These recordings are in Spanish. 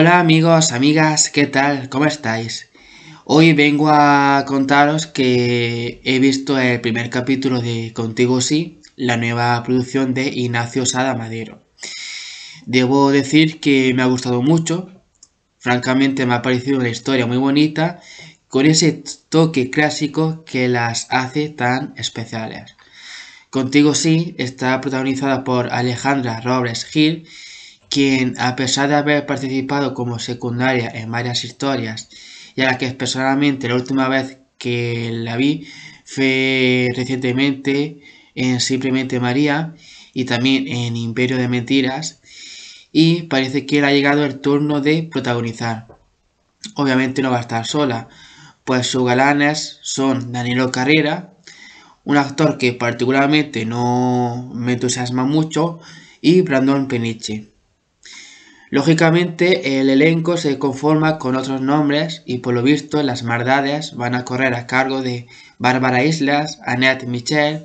Hola amigos, amigas, ¿qué tal? ¿Cómo estáis? Hoy vengo a contaros que he visto el primer capítulo de Contigo Sí, la nueva producción de Ignacio Sada Madero. Debo decir que me ha gustado mucho, francamente me ha parecido una historia muy bonita, con ese toque clásico que las hace tan especiales. Contigo Sí está protagonizada por Alejandra Robles Gil, quien a pesar de haber participado como secundaria en varias historias, ya a la que personalmente la última vez que la vi fue recientemente en Simplemente María y también en Imperio de Mentiras, y parece que le ha llegado el turno de protagonizar. Obviamente no va a estar sola, pues sus galanes son Danilo Carrera, un actor que particularmente no me entusiasma mucho, y Brandon Peniche. Lógicamente, el elenco se conforma con otros nombres y por lo visto las maldades van a correr a cargo de Bárbara Islas, Annette Michel,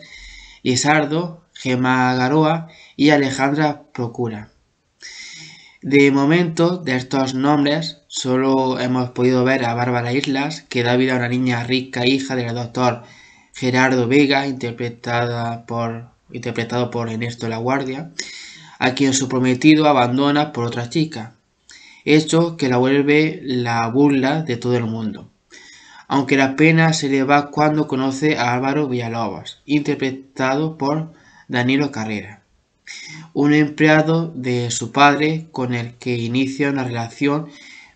Isardo, Gemma Garoa y Alejandra Procura. De momento, de estos nombres, solo hemos podido ver a Bárbara Islas, que da vida a una niña rica hija del doctor Gerardo Vega, interpretada por, interpretado por Ernesto La Guardia, a quien su prometido abandona por otra chica, hecho que la vuelve la burla de todo el mundo. Aunque la pena se le va cuando conoce a Álvaro Villalobos, interpretado por Danilo Carrera, un empleado de su padre con el que inicia una relación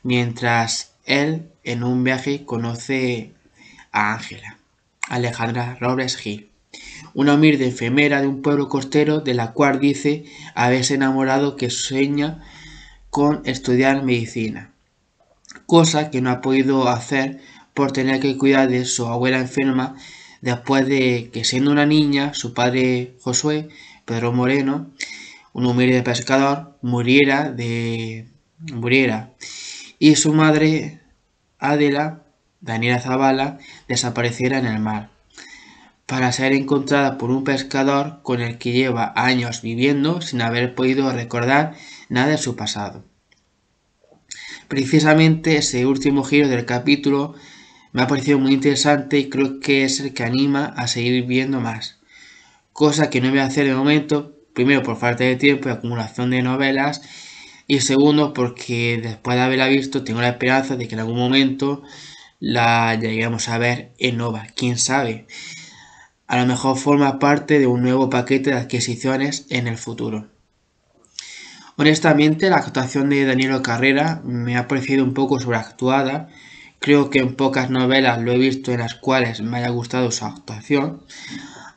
mientras él en un viaje conoce a Ángela, Alejandra Robles Gil. Una humilde enfermera de un pueblo costero de la cual dice haberse enamorado que sueña con estudiar medicina, cosa que no ha podido hacer por tener que cuidar de su abuela enferma después de que siendo una niña su padre Josué Pedro Moreno, un humilde pescador, muriera de muriera y su madre Adela Daniela Zavala desapareciera en el mar para ser encontrada por un pescador con el que lleva años viviendo sin haber podido recordar nada de su pasado. Precisamente ese último giro del capítulo me ha parecido muy interesante y creo que es el que anima a seguir viendo más, cosa que no voy a hacer de momento, primero por falta de tiempo y acumulación de novelas, y segundo porque después de haberla visto tengo la esperanza de que en algún momento la lleguemos a ver en Nova, quién sabe a lo mejor forma parte de un nuevo paquete de adquisiciones en el futuro. Honestamente, la actuación de Danilo Carrera me ha parecido un poco sobreactuada. Creo que en pocas novelas lo he visto en las cuales me haya gustado su actuación,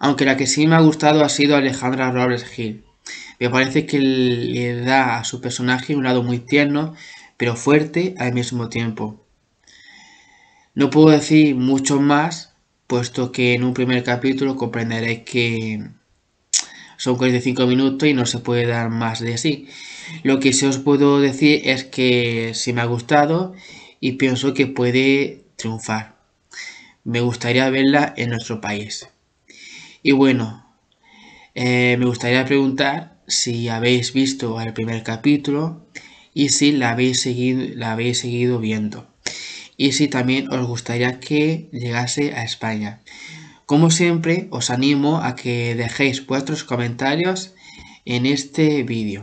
aunque la que sí me ha gustado ha sido Alejandra Robles Gil. Me parece que le da a su personaje un lado muy tierno, pero fuerte al mismo tiempo. No puedo decir mucho más, puesto que en un primer capítulo comprenderéis que son 45 minutos y no se puede dar más de así. Lo que sí os puedo decir es que si me ha gustado y pienso que puede triunfar. Me gustaría verla en nuestro país. Y bueno, eh, me gustaría preguntar si habéis visto el primer capítulo y si la habéis seguido, la habéis seguido viendo y si también os gustaría que llegase a España. Como siempre, os animo a que dejéis vuestros comentarios en este vídeo.